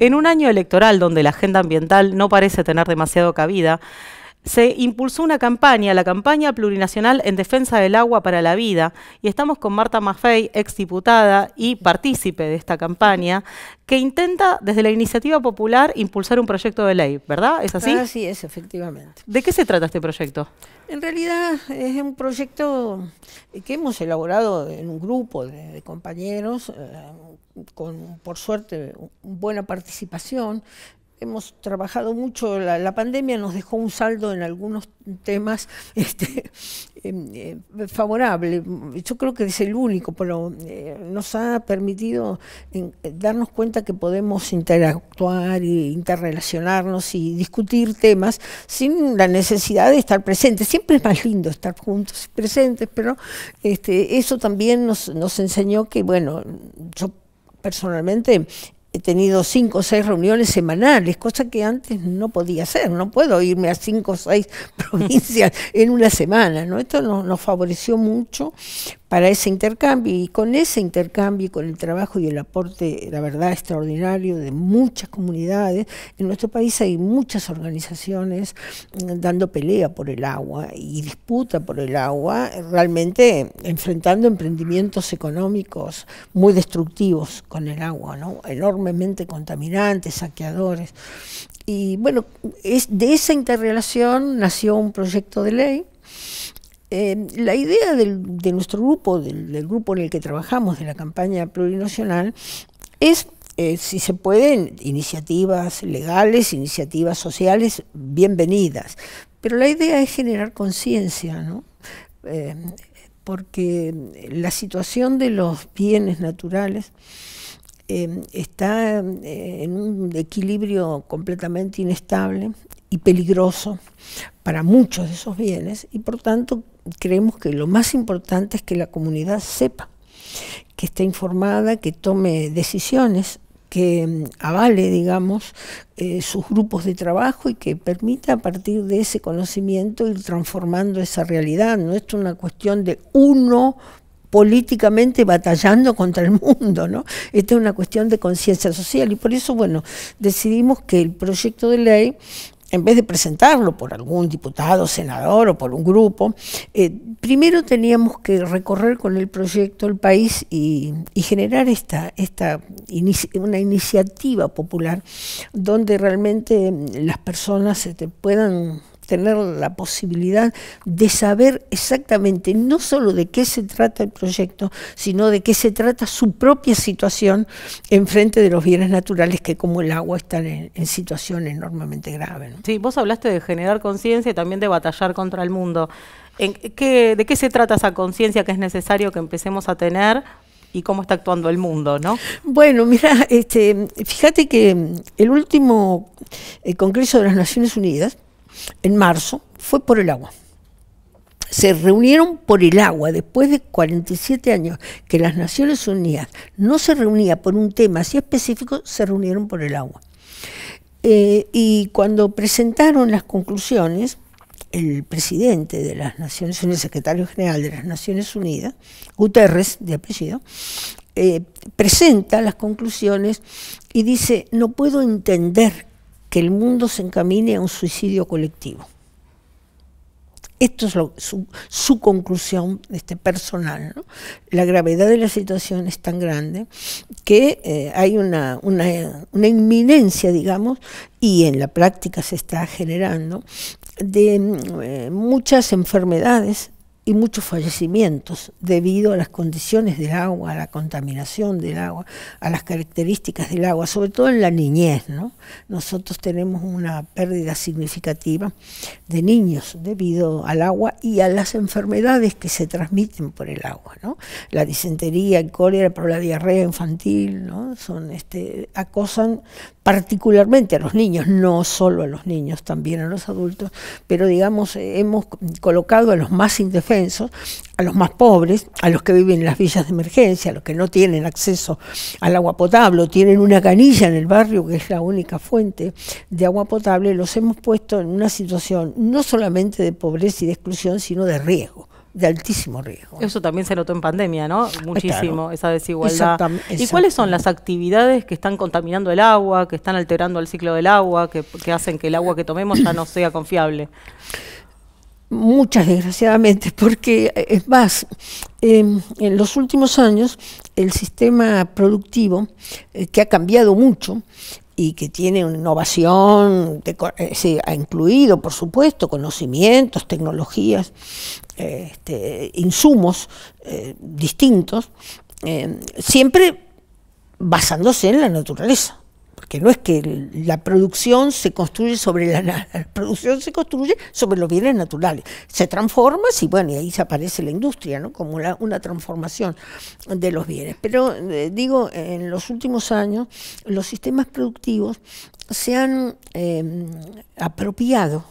En un año electoral donde la agenda ambiental no parece tener demasiado cabida, se impulsó una campaña, la campaña plurinacional en defensa del agua para la vida, y estamos con Marta Maffei, exdiputada y partícipe de esta campaña, que intenta desde la iniciativa popular impulsar un proyecto de ley, ¿verdad? ¿Es así? Ah, sí, es, efectivamente. ¿De qué se trata este proyecto? En realidad es un proyecto que hemos elaborado en un grupo de, compañeros, eh, con, por suerte, buena participación. Hemos trabajado mucho, la, pandemia nos dejó un saldo en algunos temas este, em, eh, favorable. Yo creo que es el único, pero eh, nos ha permitido eh, darnos cuenta que podemos interactuar e interrelacionarnos y discutir temas sin la necesidad de estar presentes. Siempre es más lindo estar juntos y presentes, pero este, eso también nos, nos enseñó que, bueno, yo personalmente he tenido cinco o seis reuniones semanales, cosa que antes no podía hacer, no puedo irme a cinco o seis provincias en una semana, Esto nos, favoreció mucho para ese intercambio y con ese intercambio y con el trabajo y el aporte, la verdad, extraordinario de muchas comunidades, en nuestro país hay muchas organizaciones mm, dando pelea por el agua y disputa por el agua, realmente enfrentando emprendimientos económicos muy destructivos con el agua, ¿no? Enorme enormemente contaminantes, saqueadores. Y bueno, es, de esa interrelación nació un proyecto de ley. Eh, la idea del, de nuestro grupo, del, grupo en el que trabajamos, de la campaña plurinacional, es, eh, si se pueden, iniciativas legales, iniciativas sociales, bienvenidas. Pero la idea es generar conciencia, ¿no? Eh, porque la situación de los bienes naturales Em, está eh, en un equilibrio completamente inestable y peligroso para muchos de esos bienes y por tanto creemos que lo más importante es que la comunidad sepa, que esté informada, que tome decisiones que em, avale, digamos, eh, sus grupos de trabajo y que permita a partir de ese conocimiento ir transformando esa realidad. No es una cuestión de uno políticamente batallando contra el mundo, ¿no? Esta es una cuestión de conciencia social y por eso, bueno, decidimos que el proyecto de ley en vez de presentarlo por algún diputado, senador o por un grupo, eh, primero teníamos que recorrer con el proyecto el país y, generar esta, esta una iniciativa popular donde realmente las personas se este, puedan tener la posibilidad de saber exactamente no solo de qué se trata el proyecto, sino de qué se trata su propia situación en frente de los bienes naturales que como el agua están en, situación enormemente grave. Sí, vos hablaste de generar conciencia y también de batallar contra el mundo. ¿De qué se trata esa conciencia que es necesario que empecemos a tener y cómo está actuando el mundo, ¿no? Bueno, mira, este, fíjate que el último eh, Congreso de las Naciones Unidas en marzo, fue por el agua. Se reunieron por el agua después de 47 años que las Naciones Unidas no se reunía por un tema así específico, se reunieron por el agua. Eh, y cuando presentaron las conclusiones, el presidente de las Naciones Unidas, secretario general de las Naciones Unidas, Guterres, de apellido, eh, presenta las conclusiones y dice, no puedo entender que el mundo se encamine a un suicidio colectivo. Esto es su, conclusión este, personal. La gravedad de la situación es tan grande que eh, hay una, inminencia, digamos, y en la práctica se está generando, de eh, muchas enfermedades y muchos fallecimientos debido a las condiciones del agua, a la contaminación del agua, a las características del agua, sobre todo en la niñez. ¿no? Nosotros tenemos una pérdida significativa de niños debido al agua y a las enfermedades que se transmiten por el agua. ¿no? La disentería, el cólera, pero la diarrea infantil, ¿no? Son, este, acosan particularmente a los niños, no solo a los niños, también a los adultos, pero digamos, hemos colocado a los más indefensos, a los más pobres, a los que viven en las villas de emergencia, a los que no tienen acceso al agua potable o tienen una canilla en el barrio que es la única fuente de agua potable, los hemos puesto en una situación no solamente de pobreza y de exclusión, sino de riesgo de altísimo riesgo. Eso también se notó en pandemia, ¿no? Muchísimo, esa desigualdad. ¿Y cuáles son las actividades que están contaminando el agua, que están alterando el ciclo del agua, que, que hacen que el agua que tomemos ya no sea confiable? Muchas, desgraciadamente, porque eh, es más, em, en los últimos años el sistema productivo, eh, que ha cambiado mucho y que tiene innovación, eh, ha incluido, por supuesto, conocimientos, tecnologías, este, insumos distintos, em, siempre basándose en la naturaleza que no es que la producción se construye sobre la producción se construye sobre los bienes naturales. Se transforma, y bueno, y ahí se aparece la industria, ¿no? como una transformación de los bienes. Pero eh, digo, en los últimos años los sistemas productivos se han em, apropiado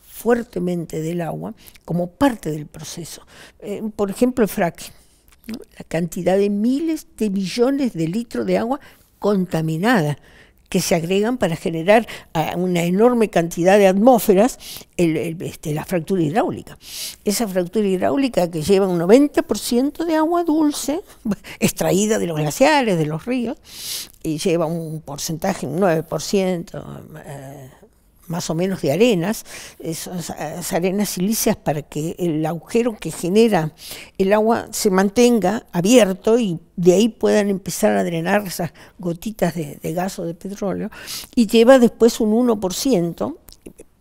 fuertemente del agua como parte del proceso. Eh, por ejemplo, el fracking, la cantidad de miles de millones de litros de agua contaminada que se agregan para generar ah, una enorme cantidad de atmósferas el, este, la fractura hidráulica. Esa fractura hidráulica que lleva un 90% de agua dulce extraída de los glaciares, de los ríos, y lleva un porcentaje, un 9% más o menos de arenas, esas arenas silíceas para que el agujero que genera el agua se mantenga abierto y de ahí puedan empezar a drenar esas gotitas de, de gas o de petróleo, y lleva después un 1%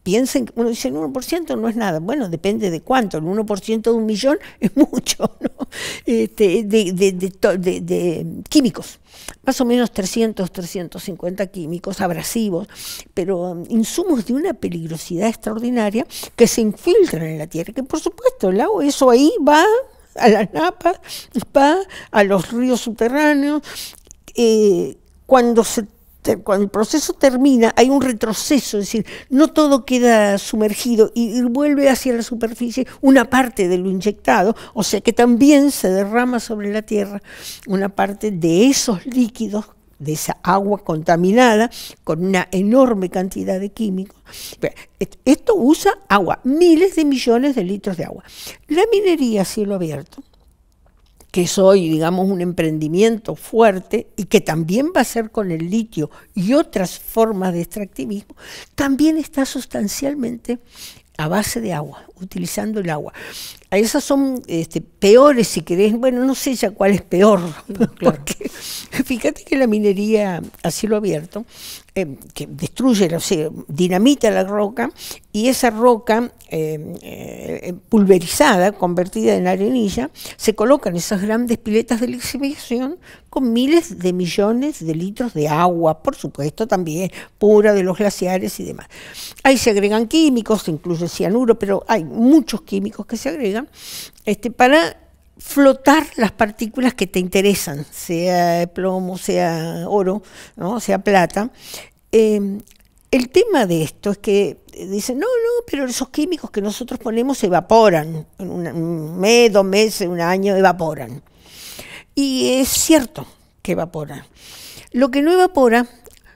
piensen, uno dice, el 1% no es nada. Bueno, depende de cuánto. El 1% de un millón es mucho, ¿no? Este, de, de, químicos. Más o menos 300, 350 químicos abrasivos, pero um, insumos de una peligrosidad extraordinaria que se infiltran en la tierra, que por supuesto el agua, eso ahí va a las napas, va a los ríos subterráneos. Eh, cuando se cuando el proceso termina, hay un retroceso, es decir, no todo queda sumergido y, vuelve hacia la superficie una parte de lo inyectado, o sea que también se derrama sobre la Tierra una parte de esos líquidos, de esa agua contaminada con una enorme cantidad de químicos. Esto usa agua, miles de millones de litros de agua. La minería a cielo abierto que es hoy, digamos, un emprendimiento fuerte y que también va a ser con el litio y otras formas de extractivismo, también está sustancialmente a base de agua, utilizando el agua. Esas son este, peores, si querés. Bueno, no sé ya cuál es peor. Porque fíjate que la minería a cielo abierto, eh, que destruye, o sea, dinamita la roca, y esa roca eh, eh, pulverizada, convertida en arenilla, se colocan esas grandes piletas de lixiviación con miles de millones de litros de agua, por supuesto, también pura de los glaciares y demás. Ahí se agregan químicos, se incluye cianuro, pero hay muchos químicos que se agregan, este, para flotar las partículas que te interesan, sea plomo, sea oro, ¿no? sea plata. Em, el tema de esto es que dicen, no, no, pero esos químicos que nosotros ponemos evaporan, en un mes, dos meses, un año, evaporan. Y es cierto que evaporan. Lo que no evapora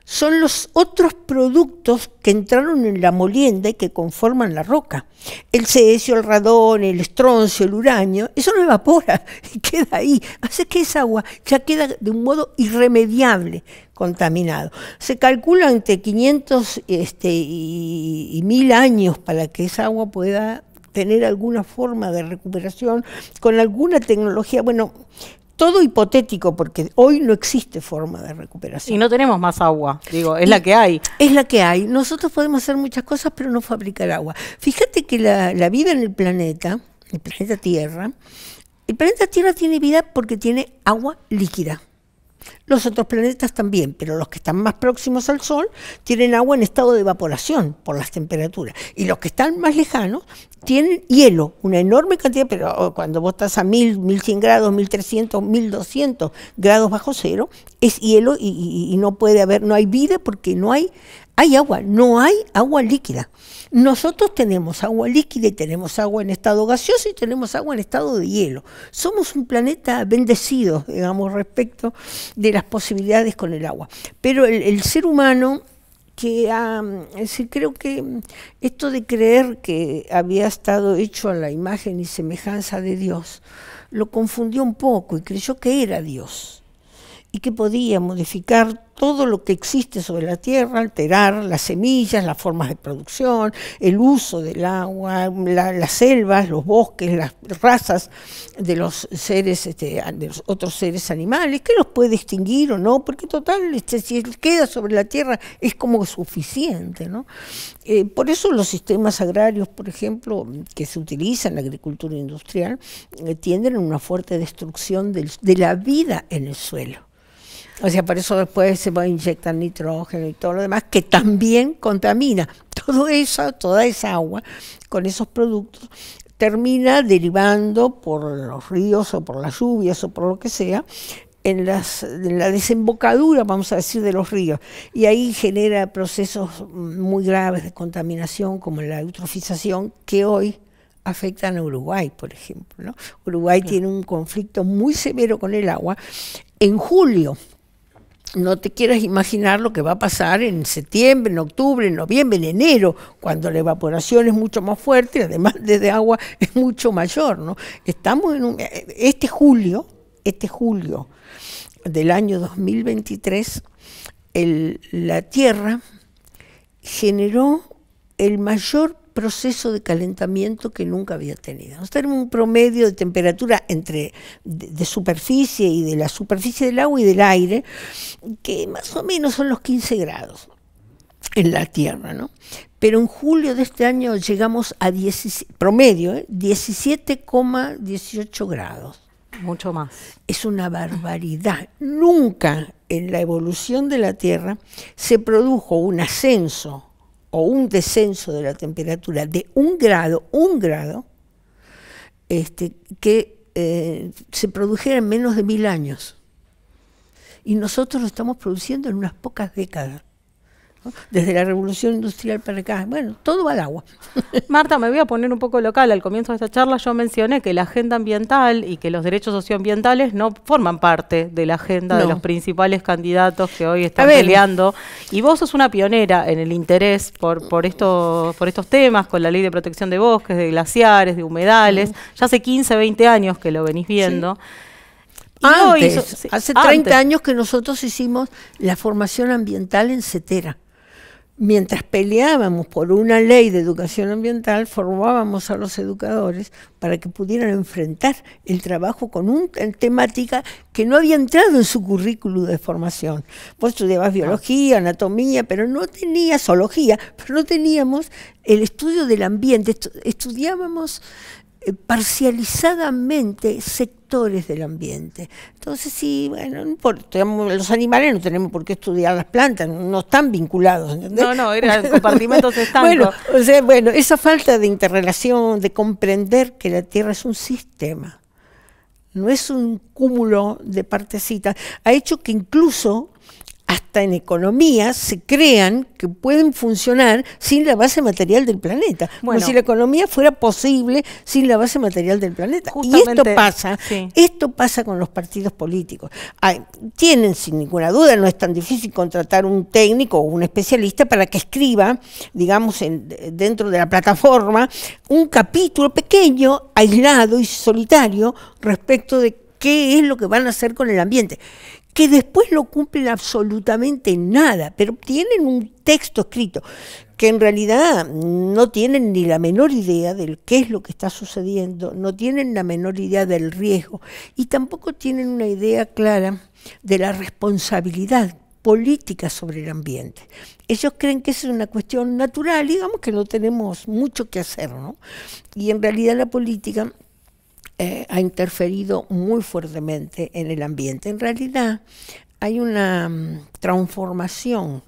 son los otros productos que entraron en la molienda y que conforman la roca. El cesio, el radón, el estroncio, el uranio, eso no evapora y queda ahí. Hace que esa agua ya queda de un modo irremediable contaminado. Se calcula entre 500 este, y, y 1000 años para que esa agua pueda tener alguna forma de recuperación con alguna tecnología. Bueno, todo hipotético, porque hoy no existe forma de recuperación. Y no tenemos más agua, digo, es la que hay. Es la que hay. Nosotros podemos hacer muchas cosas, pero no fabricar agua. Fíjate que la vida en el planeta, el planeta Tierra, el planeta Tierra tiene vida porque tiene agua líquida. Los otros planetas también, pero los que están más próximos al Sol tienen agua en estado de evaporación por las temperaturas. Y los que están más lejanos tienen hielo, una enorme cantidad, pero oh, cuando vos estás a 1000, 1100 grados, 1300, 1200 grados bajo cero, es hielo y, no puede haber, no hay vida porque no hay, hay agua, no hay agua líquida. Nosotros tenemos agua líquida y tenemos agua en estado gaseoso y tenemos agua en estado de hielo. Somos un planeta bendecido, digamos, respecto de las posibilidades con el agua. Pero el, ser humano que ha es creo que esto de creer que había estado hecho a la imagen y semejanza de Dios lo confundió un poco y creyó que era Dios y que podía modificar todo lo que existe sobre la tierra, alterar las semillas, las formas de producción, el uso del agua, las selvas, los bosques, las razas de los seres, este, de los otros seres animales, que los puede extinguir o no, porque total, este, si queda sobre la tierra es como suficiente. ¿no? Eh, por eso los sistemas agrarios, por ejemplo, que se utilizan en la agricultura industrial, eh, tienden a una fuerte destrucción de la vida en el suelo. O sea, por eso después se va inyectar nitrógeno y todo lo demás, que también contamina. Todo eso, toda esa agua con esos productos termina derivando por los ríos o por las lluvias o por lo que sea en, la desembocadura, vamos a decir, de los ríos. Y ahí genera procesos muy graves de contaminación, como la eutrofización, que hoy afectan a Uruguay, por ejemplo. Uruguay tiene un conflicto muy severo con el agua. En julio, no te quieras imaginar lo que va a pasar en septiembre, en octubre, en noviembre, en enero, cuando la evaporación es mucho más fuerte y la demanda de agua es mucho mayor. ¿no? Estamos en un, eh, este julio, este julio del año 2023, la Tierra generó el mayor proceso de calentamiento que nunca había tenido. tenemos un promedio de temperatura entre de, superficie y de la superficie del agua y del aire, que más o menos son los 15 grados en la Tierra, ¿no? Pero en julio de este año llegamos a promedio, 17,18 ¿eh? grados. Mucho más. Es una barbaridad. Nunca en la evolución de la Tierra se produjo un ascenso o un descenso de la temperatura de un grado, un grado, este, que eh, se produjera en menos de mil años. Y nosotros lo estamos produciendo en unas pocas décadas desde la revolución industrial para acá. Bueno, todo va al agua. Marta, me voy a poner un poco local. Al comienzo de esta charla yo mencioné que la agenda ambiental y que los derechos socioambientales no forman parte de la agenda de los principales candidatos que hoy están peleando. Y vos sos una pionera en el interés por, estos, temas, con la ley de protección de bosques, de glaciares, de humedales. Mm. Ya hace 15, 20 años que lo venís viendo. Antes, hace 30 años que nosotros hicimos la formación ambiental en CETERA mientras peleábamos por una ley de educación ambiental, formábamos a los educadores para que pudieran enfrentar el trabajo con una temática que no había entrado en su currículo de formación. Vos estudiabas ah. biología, anatomía, pero no tenía zoología, pero no teníamos el estudio del ambiente, estudiábamos eh, parcializadamente sectores del ambiente. Entonces, sí, bueno, los animales no tenemos por qué estudiar las plantas, no están vinculados. No, no, eran compartimentos estancos. bueno, o bueno, esa falta de interrelación, de comprender que la Tierra es un sistema, no es un cúmulo de partecitas, ha hecho que incluso hasta en economía, se crean que pueden funcionar sin la base material del planeta. como si la economía fuera posible sin la base material del planeta. Y esto pasa, esto pasa con los partidos políticos. tienen sin ninguna duda, no es tan difícil contratar un técnico o un especialista para que escriba, digamos, dentro de la plataforma, un capítulo pequeño, aislado y solitario respecto de qué es lo que van a hacer con el ambiente que después no cumplen absolutamente nada, pero tienen un texto escrito que en realidad no tienen ni la menor idea del qué es lo que está sucediendo, no tienen la menor idea del riesgo y tampoco tienen una idea clara de la responsabilidad política sobre el ambiente. Ellos creen que es una cuestión natural, digamos que no tenemos mucho que hacer, ¿no? Y en realidad la política eh, ha interferido muy fuertemente en el ambiente. En realidad hay una mm, transformación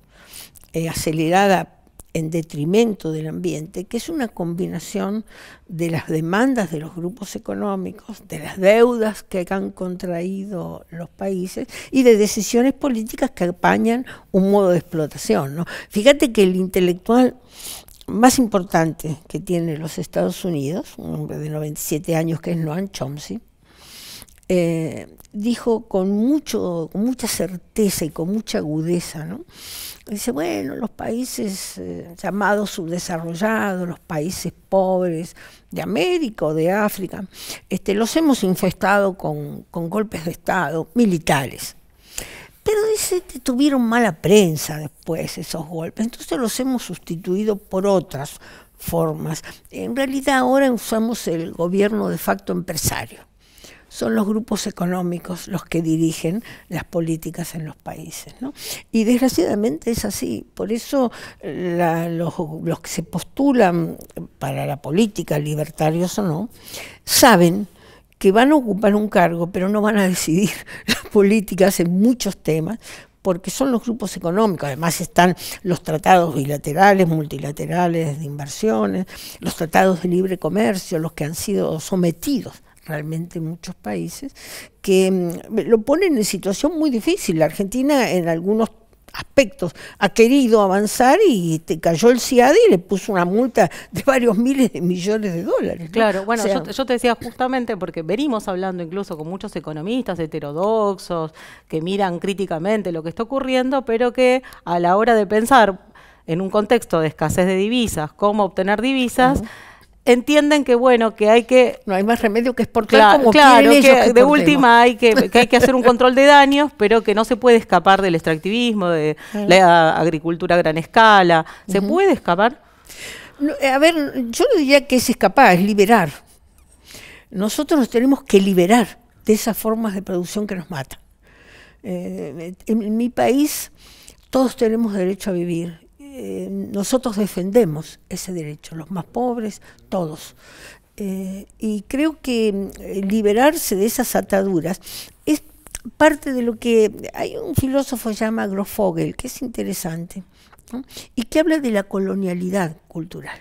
eh, acelerada en detrimento del ambiente, que es una combinación de las demandas de los grupos económicos, de las deudas que han contraído los países y de decisiones políticas que apañan un modo de explotación. ¿no? Fíjate que el intelectual más importante que tiene los Estados Unidos, un hombre de 97 años que es Noam Chomsky, eh, dijo con, mucha certeza y con mucha agudeza, ¿no? Dice, bueno, los países eh, llamados subdesarrollados, los países pobres de América o de África, este, los hemos infestado con golpes de Estado militares. Pero dice que tuvieron mala prensa después esos golpes, entonces los hemos sustituido por otras formas. En realidad ahora usamos el gobierno de facto empresario. Son los grupos económicos los que dirigen las políticas en los países. Y desgraciadamente es así. Por eso los que se postulan para la política, libertarios o no, saben que van a ocupar un cargo, pero no van a decidir las políticas en muchos temas, porque son los grupos económicos, además están los tratados bilaterales, multilaterales de inversiones, los tratados de libre comercio, los que han sido sometidos realmente en muchos países, que mm, lo ponen en situación muy difícil. La Argentina en algunos aspectos ha querido avanzar y te cayó el CIAD y le puso una multa de varios miles de millones de dólares. Claro, bueno, yo, te decía justamente porque venimos hablando incluso con muchos economistas heterodoxos que miran críticamente lo que está ocurriendo, pero que a la hora de pensar en un contexto de escasez de divisas, cómo obtener divisas, entienden que bueno, que hay que... No hay más remedio que es claro, como claro, de última hay que, hay que hacer un control de daños, pero que no se puede escapar del extractivismo, de la agricultura a gran escala. ¿Se puede escapar? Eh, a ver, yo no diría que es escapar, es liberar. Nosotros nos tenemos que liberar de esas formas de producción que nos matan. Eh, en mi país todos tenemos derecho a vivir, eh, nosotros defendemos ese derecho, los más pobres, todos. Eh, y creo que eh, liberarse de esas ataduras es parte de lo que hay un filósofo llama Grofogel, que es interesante, y que habla de la colonialidad cultural.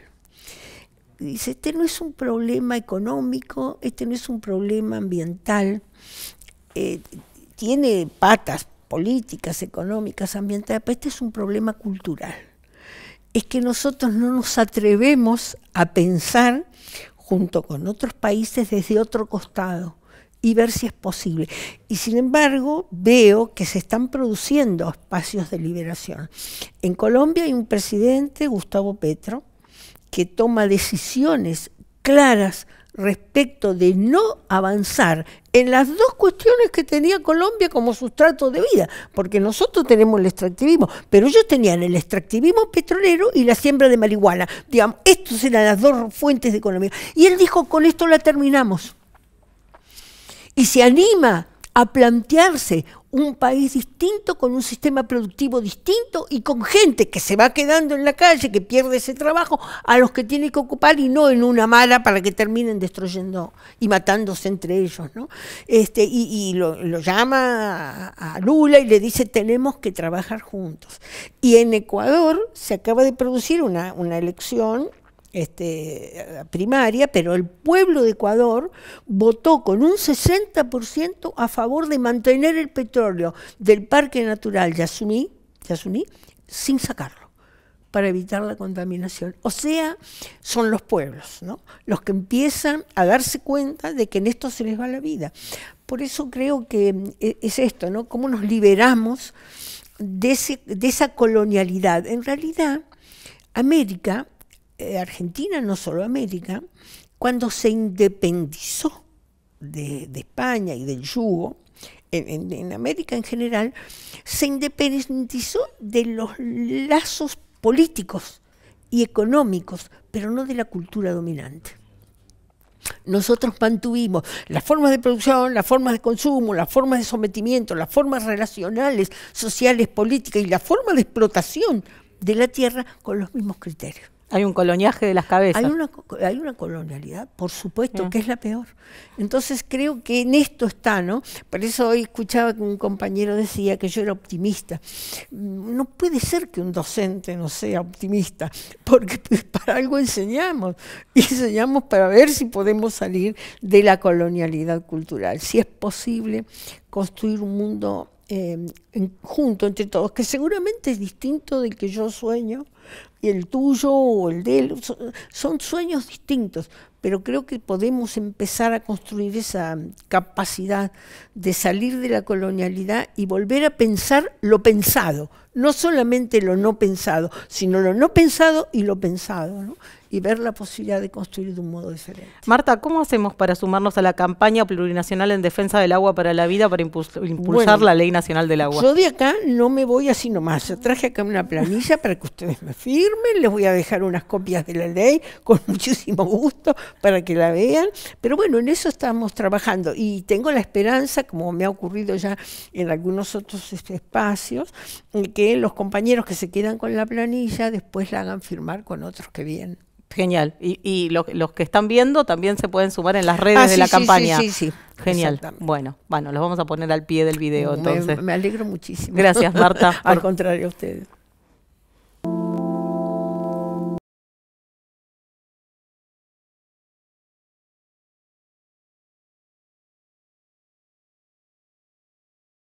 Dice, este no es un problema económico, este no es un problema ambiental, tiene patas políticas, económicas, ambientales, pero este es un problema cultural es que nosotros no nos atrevemos a pensar junto con otros países desde otro costado y ver si es posible. Y sin embargo, veo que se están produciendo espacios de liberación. En Colombia hay un presidente, Gustavo Petro, que toma decisiones claras respecto de no avanzar en las dos cuestiones que tenía Colombia como sustrato de vida, porque nosotros tenemos el extractivismo, pero ellos tenían el extractivismo petrolero y la siembra de marihuana. Digamos, estas eran las dos fuentes de economía. Y él dijo, con esto la terminamos. Y se anima a plantearse un país distinto, con un sistema productivo distinto y con gente que se va quedando en la calle, que pierde ese trabajo, a los que tiene que ocupar y no en una mala para que terminen destruyendo y matándose entre ellos. ¿no? Este, y, lo, lo, llama a, Lula y le dice, tenemos que trabajar juntos. Y en Ecuador se acaba de producir una, una elección este, primaria, pero el pueblo de Ecuador votó con un 60% a favor de mantener el petróleo del Parque Natural Yasuní, Yasuní sin sacarlo para evitar la contaminación. O sea, son los pueblos, ¿no? Los que empiezan a darse cuenta de que en esto se les va la vida. Por eso creo que eh, es esto, ¿no? Cómo nos liberamos de, de esa colonialidad. En realidad, América eh, Argentina, no solo América, cuando se independizó de, España y del yugo, en, América en general, se independizó de los lazos políticos y económicos, pero no de la cultura dominante. Nosotros mantuvimos las formas de producción, las formas de consumo, las formas de sometimiento, las formas relacionales, sociales, políticas y la forma de explotación de la tierra con los mismos criterios. Hay un coloniaje de las cabezas. Hay una, colonialidad, por supuesto, mm. que es la peor. Entonces creo que en esto está, ¿no? Por eso hoy escuchaba que un compañero decía que yo era optimista. Mm, no puede ser que un docente no sea optimista, porque pues, para algo enseñamos. enseñamos para ver si podemos salir de la colonialidad cultural. Si es posible construir un mundo Em, junto entre todos, que seguramente es distinto del que yo sueño, y el tuyo o el de él, son, sueños distintos, pero creo que podemos empezar a construir esa capacidad de salir de la colonialidad y volver a pensar lo pensado, no solamente lo no pensado, sino lo no pensado y lo pensado y ver la posibilidad de construir de un modo diferente. Marta, ¿cómo hacemos para sumarnos a la campaña plurinacional en defensa del agua para la vida, para impulsar la ley nacional del agua? Yo de acá no me voy así nomás. Yo traje acá una planilla para que ustedes me firmen. Les voy a dejar unas copias de la ley con muchísimo gusto para que la vean. Pero bueno, en eso estamos trabajando y tengo la esperanza, como me ha ocurrido ya en algunos otros este, espacios, que los compañeros que se quedan con la planilla después la hagan firmar con otros que vienen. Genial. Y, los que están viendo también se pueden sumar en las redes ah, de la campaña. Sí, sí, sí. Genial. Bueno, bueno, los vamos a poner al pie del video entonces. Me, alegro muchísimo. Gracias, Marta. al contrario a ustedes.